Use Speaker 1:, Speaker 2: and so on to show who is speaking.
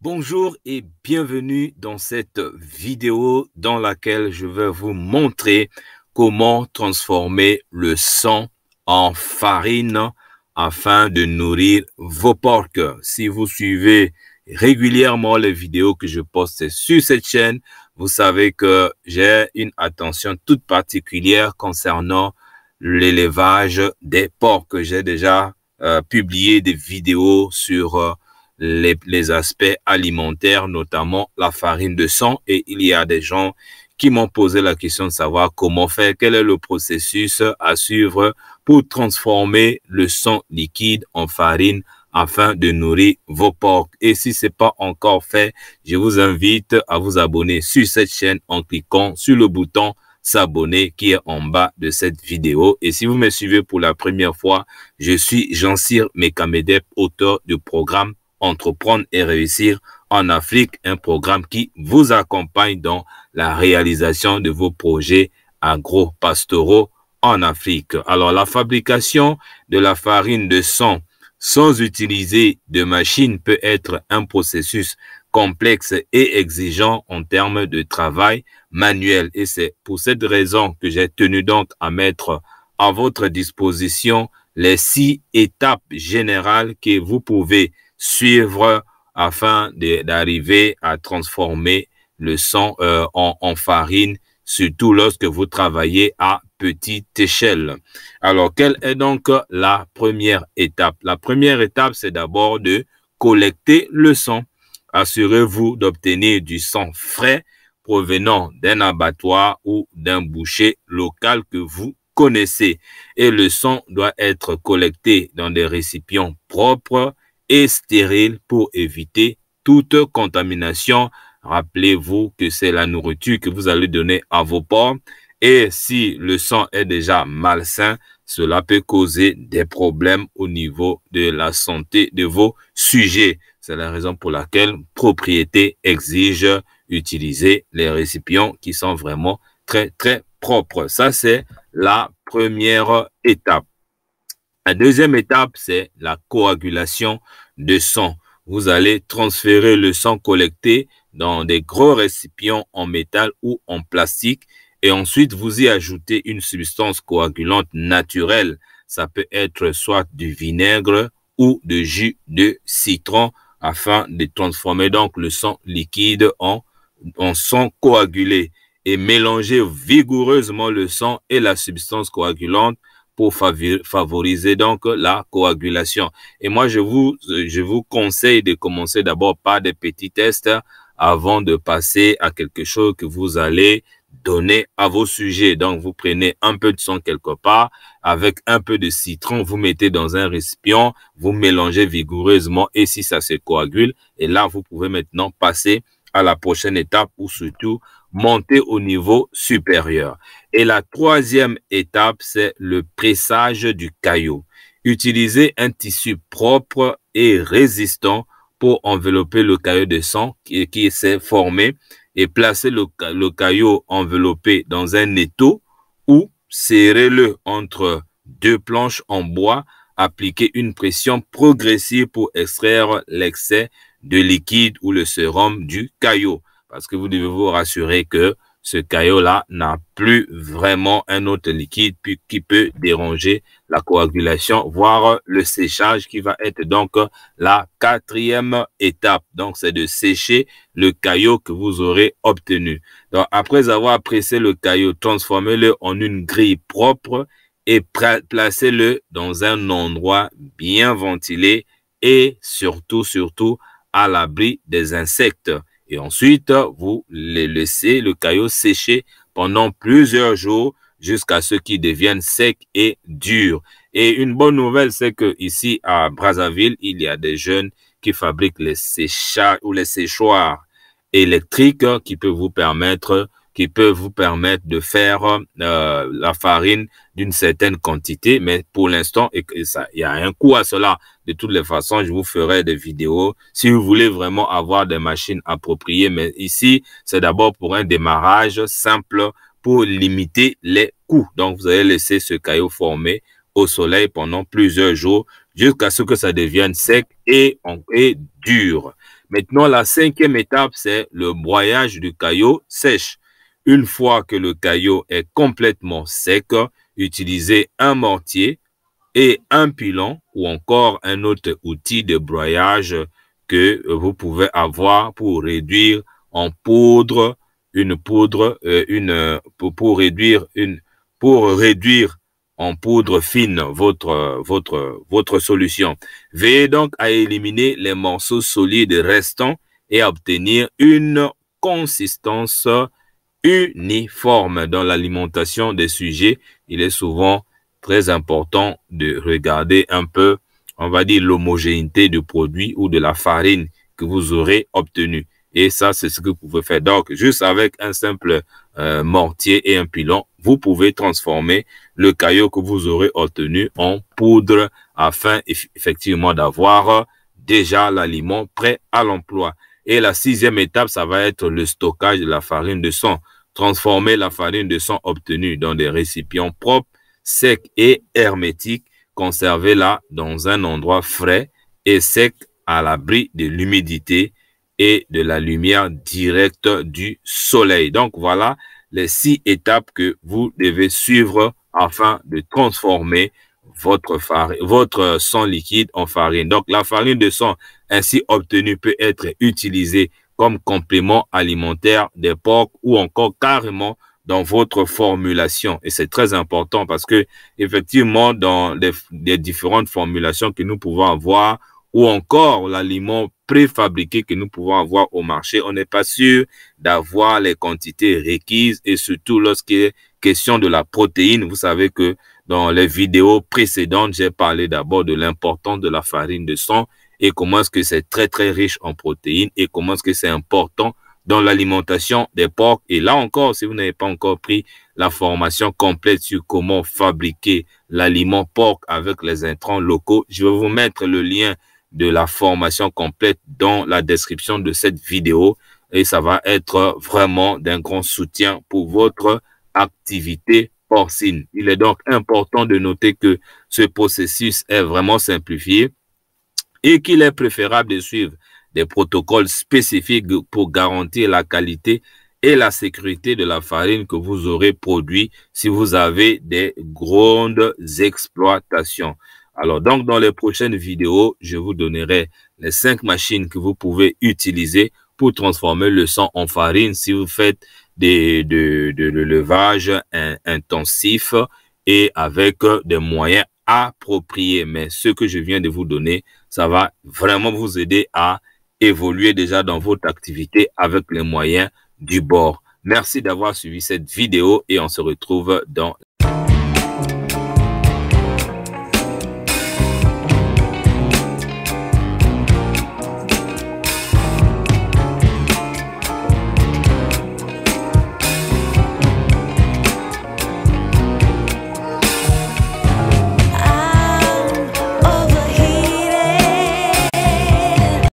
Speaker 1: Bonjour et bienvenue dans cette vidéo dans laquelle je vais vous montrer comment transformer le sang en farine afin de nourrir vos porcs. Si vous suivez régulièrement les vidéos que je poste sur cette chaîne, vous savez que j'ai une attention toute particulière concernant l'élevage des porcs. J'ai déjà euh, publié des vidéos sur euh, les, aspects alimentaires, notamment la farine de sang. Et il y a des gens qui m'ont posé la question de savoir comment faire, quel est le processus à suivre pour transformer le sang liquide en farine afin de nourrir vos porcs. Et si ce n'est pas encore fait, je vous invite à vous abonner sur cette chaîne en cliquant sur le bouton s'abonner qui est en bas de cette vidéo. Et si vous me suivez pour la première fois, je suis Jean-Cyr Mekamedep, auteur du programme Entreprendre et réussir en Afrique, un programme qui vous accompagne dans la réalisation de vos projets agro-pastoraux en Afrique. Alors, la fabrication de la farine de sang sans utiliser de machine peut être un processus complexe et exigeant en termes de travail manuel. Et c'est pour cette raison que j'ai tenu donc à mettre à votre disposition les six étapes générales que vous pouvez suivre afin d'arriver à transformer le sang euh, en, en, farine, surtout lorsque vous travaillez à petite échelle. Alors, quelle est donc la première étape La première étape, c'est d'abord de collecter le sang. Assurez-vous d'obtenir du sang frais provenant d'un abattoir ou d'un boucher local que vous connaissez. Et le sang doit être collecté dans des récipients propres stérile pour éviter toute contamination. Rappelez-vous que c'est la nourriture que vous allez donner à vos porcs et si le sang est déjà malsain, cela peut causer des problèmes au niveau de la santé de vos sujets. C'est la raison pour laquelle propriété exige utiliser les récipients qui sont vraiment très, très propres. Ça, c'est la première étape. La deuxième étape, c'est la coagulation de sang. Vous allez transférer le sang collecté dans des gros récipients en métal ou en plastique et ensuite vous y ajoutez une substance coagulante naturelle. Ça peut être soit du vinaigre ou de jus de citron afin de transformer donc le sang liquide en, en sang coagulé et mélanger vigoureusement le sang et la substance coagulante pour favoriser donc la coagulation. Et moi, je vous, je vous conseille de commencer d'abord par des petits tests avant de passer à quelque chose que vous allez donner à vos sujets. Donc, vous prenez un peu de sang quelque part, avec un peu de citron, vous mettez dans un récipient, vous mélangez vigoureusement et si ça se coagule, et là, vous pouvez maintenant passer à la prochaine étape ou surtout monter au niveau supérieur. Et la troisième étape, c'est le pressage du caillot. Utiliser un tissu propre et résistant pour envelopper le caillot de sang qui, s'est formé et placer le, caillot enveloppé dans un étau ou serrez-le entre deux planches en bois, appliquez une pression progressive pour extraire l'excès de liquide ou le sérum du caillot. Parce que vous devez vous rassurer que ce caillot-là n'a plus vraiment un autre liquide qui peut déranger la coagulation, voire le séchage qui va être donc la quatrième étape. Donc, c'est de sécher le caillot que vous aurez obtenu. Donc, après avoir pressé le caillot, transformez-le en une grille propre et placez-le dans un endroit bien ventilé et surtout, surtout à l'abri des insectes et ensuite, vous les laissez le caillot sécher pendant plusieurs jours jusqu'à ce qu'il devienne sec et dur. Et une bonne nouvelle, c'est que ici à Brazzaville, il y a des jeunes qui fabriquent les séchats ou les séchoirs électriques hein, qui peuvent vous permettre qui peuvent vous permettre de faire euh, la farine d'une certaine quantité. Mais pour l'instant, il y a un coût à cela. De toutes les façons, je vous ferai des vidéos si vous voulez vraiment avoir des machines appropriées. Mais ici, c'est d'abord pour un démarrage simple pour limiter les coûts. Donc, vous allez laisser ce caillot former au soleil pendant plusieurs jours jusqu'à ce que ça devienne sec et dur. Maintenant, la cinquième étape, c'est le broyage du caillot sèche. Une fois que le caillot est complètement sec, utilisez un mortier et un pilon ou encore un autre outil de broyage que vous pouvez avoir pour réduire en poudre une poudre euh, une pour réduire une pour réduire en poudre fine votre votre votre solution. Veillez donc à éliminer les morceaux solides restants et obtenir une consistance uniforme dans l'alimentation des sujets, il est souvent très important de regarder un peu, on va dire, l'homogénéité du produit ou de la farine que vous aurez obtenue. Et ça, c'est ce que vous pouvez faire. Donc, juste avec un simple euh, mortier et un pilon, vous pouvez transformer le caillot que vous aurez obtenu en poudre afin effectivement d'avoir déjà l'aliment prêt à l'emploi. Et la sixième étape, ça va être le stockage de la farine de sang transformer la farine de sang obtenue dans des récipients propres, secs et hermétiques, conservez-la dans un endroit frais et sec à l'abri de l'humidité et de la lumière directe du soleil. Donc voilà les six étapes que vous devez suivre afin de transformer votre sang liquide en farine. Donc la farine de sang ainsi obtenue peut être utilisée comme complément alimentaire des porcs ou encore carrément dans votre formulation. Et c'est très important parce que, effectivement, dans les, différentes formulations que nous pouvons avoir ou encore l'aliment préfabriqué que nous pouvons avoir au marché, on n'est pas sûr d'avoir les quantités requises et surtout lorsqu'il est question de la protéine, vous savez que dans les vidéos précédentes, j'ai parlé d'abord de l'importance de la farine de sang et comment est-ce que c'est très très riche en protéines et comment est-ce que c'est important dans l'alimentation des porcs. Et là encore, si vous n'avez pas encore pris la formation complète sur comment fabriquer l'aliment porc avec les intrants locaux, je vais vous mettre le lien de la formation complète dans la description de cette vidéo et ça va être vraiment d'un grand soutien pour votre activité porcine. Il est donc important de noter que ce processus est vraiment simplifié et qu'il est préférable de suivre des protocoles spécifiques pour garantir la qualité et la sécurité de la farine que vous aurez produit si vous avez des grandes exploitations. Alors donc dans les prochaines vidéos, je vous donnerai les cinq machines que vous pouvez utiliser pour transformer le sang en farine si vous faites des, de, l'élevage intensif et avec des moyens approprié. Mais ce que je viens de vous donner, ça va vraiment vous aider à évoluer déjà dans votre activité avec les moyens du bord. Merci d'avoir suivi cette vidéo et on se retrouve dans